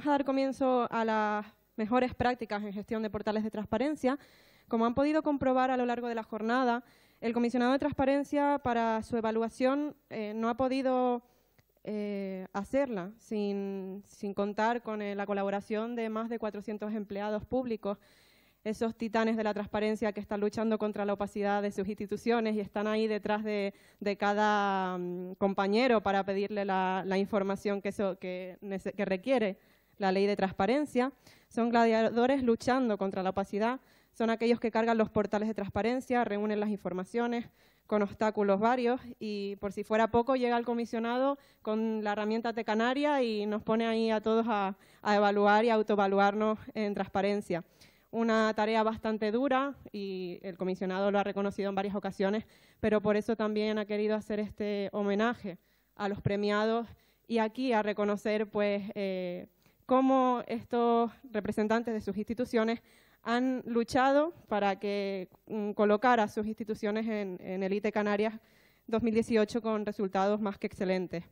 vamos a dar comienzo a las mejores prácticas en gestión de portales de transparencia. Como han podido comprobar a lo largo de la jornada, el comisionado de transparencia para su evaluación eh, no ha podido eh, hacerla sin, contar con eh, la colaboración de más de 400 empleados públicos, esos titanes de la transparencia que están luchando contra la opacidad de sus instituciones y están ahí detrás de, cada mm, compañero para pedirle la, información que requiere la ley de transparencia, son gladiadores luchando contra la opacidad, son aquellos que cargan los portales de transparencia, reúnen las informaciones con obstáculos varios y por si fuera poco llega el comisionado con la herramienta tecanaria y nos pone ahí a todos a, evaluar y a autoevaluarnos en transparencia. Una tarea bastante dura y el comisionado lo ha reconocido en varias ocasiones, pero por eso también ha querido hacer este homenaje a los premiados y aquí a reconocer pues eh, cómo estos representantes de sus instituciones han luchado para que mm, colocara sus instituciones en, el ITE Canarias 2018 con resultados más que excelentes.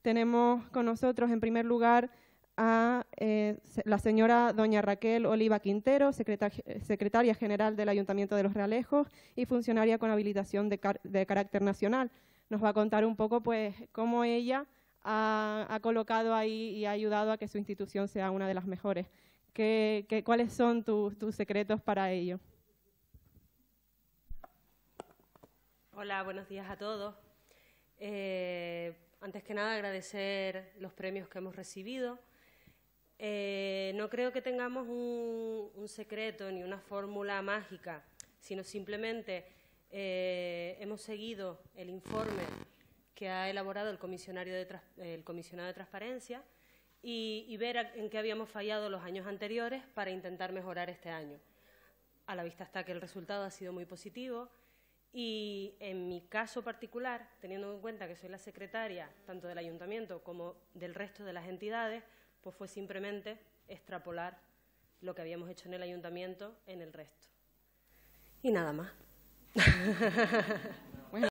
Tenemos con nosotros, en primer lugar, a eh, la señora doña Raquel Oliva Quintero, secretaria general del Ayuntamiento de Los Realejos y funcionaria con habilitación de, de carácter nacional. Nos va a contar un poco pues, cómo ella ha, colocado ahí y ha ayudado a que su institución sea una de las mejores. ¿Qué, cuáles son tus secretos para ello? Hola, buenos días a todos. Eh, antes que nada, agradecer los premios que hemos recibido. Eh, no creo que tengamos un, secreto ni una fórmula mágica, sino simplemente eh, hemos seguido el informe que ha elaborado el, comisionario de, el comisionado de transparencia y, y ver en qué habíamos fallado los años anteriores para intentar mejorar este año. A la vista está que el resultado ha sido muy positivo y en mi caso particular, teniendo en cuenta que soy la secretaria tanto del ayuntamiento como del resto de las entidades, pues fue simplemente extrapolar lo que habíamos hecho en el ayuntamiento en el resto. Y nada más.